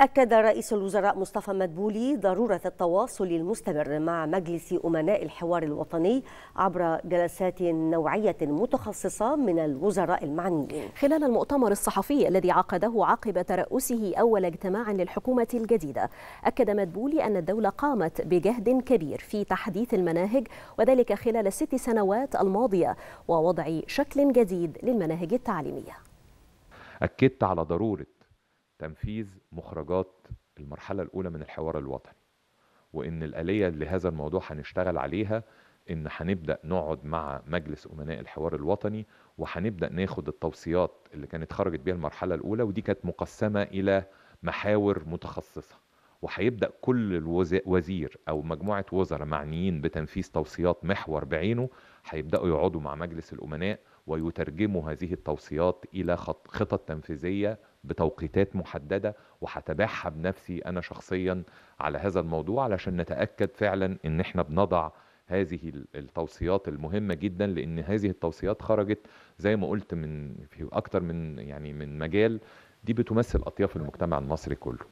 أكد رئيس الوزراء مصطفى مدبولي ضرورة التواصل المستمر مع مجلس أمناء الحوار الوطني عبر جلسات نوعية متخصصة من الوزراء المعنيين. خلال المؤتمر الصحفي الذي عقده عقب ترأسه أول اجتماع للحكومة الجديدة، أكد مدبولي أن الدولة قامت بجهد كبير في تحديث المناهج وذلك خلال الست سنوات الماضية ووضع شكل جديد للمناهج التعليمية. أكدت على ضرورة تنفيذ مخرجات المرحلة الأولى من الحوار الوطني وإن الآلية لهذا الموضوع هنشتغل عليها إن هنبدأ نقعد مع مجلس أمناء الحوار الوطني وهنبدأ ناخد التوصيات اللي كانت خرجت بها المرحلة الأولى ودي كانت مقسمة إلى محاور متخصصة وهيبدأ كل وزير أو مجموعة وزراء معنيين بتنفيذ توصيات محور بعينه هيبدأوا يقعدوا مع مجلس الأمناء ويترجموا هذه التوصيات إلى خطط تنفيذية بتوقيتات محددة وهتابعها بنفسي أنا شخصيا على هذا الموضوع علشان نتأكد فعلا إن إحنا بنضع هذه التوصيات المهمة جدا لأن هذه التوصيات خرجت زي ما قلت من في أكتر من يعني من مجال دي بتمثل أطياف المجتمع المصري كله